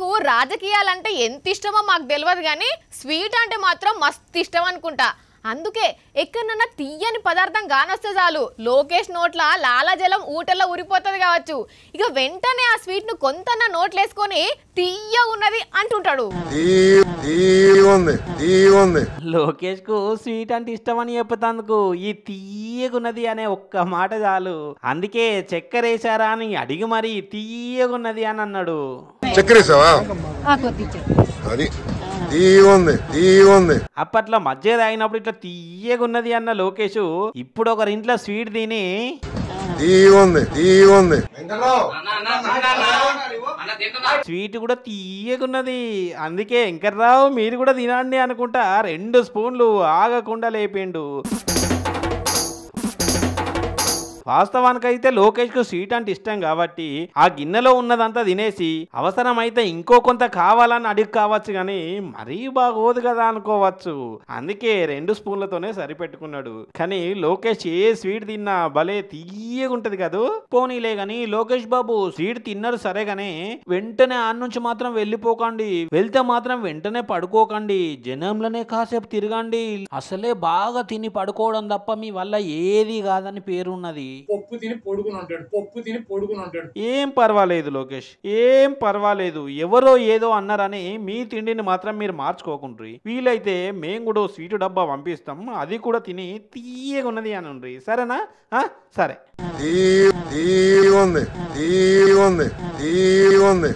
కు రాజకీయాలంటే ఎంత ఇష్టమో మాకు తెలియదు కానీ స్వీట్ అంటే మాత్రం మస్తు ఇష్టం అనుకుంటా అందుకే ఎక్కడన్నా తీయని పదార్థం కానొస్తే చాలు లోకేష్ నోట్ల లాలాజలం ఊటల్లో ఉరిపోతుంది కావచ్చు ఇక వెంటనే ఆ స్వీట్ ను కొంత నోట్లేసుకొని తీయ ఉన్నది అంటుంటాడు లోకేష్ కు స్వీట్ అంటే ఇష్టం అని చెప్పుతందుకు ఈ తీయగున్నది అనే ఒక్క మాట చాలు అందుకే చక్కెర అని అడిగి మరి తీయగున్నది అని అన్నాడు చెక్కరేసావా అప్పట్లో మధ్య తాగినప్పుడు ఇట్లా తీయగున్నది అన్న లోకేష్ ఇప్పుడు ఒకరి ఇంట్లో స్వీట్ తిని స్వీట్ కూడా తీయకున్నది అందుకే వెంకర్రావు మీరు కూడా తినండి అనుకుంటా రెండు స్పూన్లు ఆగకుండా లేపిండు వాస్తవానికైతే కు స్వీట్ అంటే ఇష్టం కాబట్టి ఆ గిన్నెలో ఉన్నదంతా తినేసి అవసరమైతే ఇంకో కొంత కావాలని అడిగి కావచ్చు గాని మరీ బాగోదు కదా అనుకోవచ్చు అందుకే రెండు స్పూన్లతోనే సరిపెట్టుకున్నాడు కానీ లోకేష్ ఏ స్వీట్ తిన్నా భలే తీయగుంటది కదా పోనీలే గాని లోకేష్ బాబు స్వీట్ తిన్నారు సరే గానీ వెంటనే ఆ నుంచి మాత్రం వెళ్ళిపోకండి వెళ్తే మాత్రం వెంటనే పడుకోకండి జనంలోనే కాసేపు తిరగండి అసలే బాగా తిని పడుకోవడం తప్ప మీ వల్ల ఏది కాదని పేరున్నది పప్పు తిని పొడుగుని ఉంటాడు పప్పు తిని పొడుగుని ఉంటాడు ఏం పర్వాలేదు లోకేష్ ఏం పర్వాలేదు ఎవరో ఏదో అన్నారని మీ తిండిని మాత్రం మీరు మార్చుకోకుండ్రి వీలైతే మేము కూడా స్వీట్ డబ్బా పంపిస్తాం అది కూడా తిని తీయగున్నది అని ఉండ్రి సరేనా సరే ఉంది ఉంది ఉంది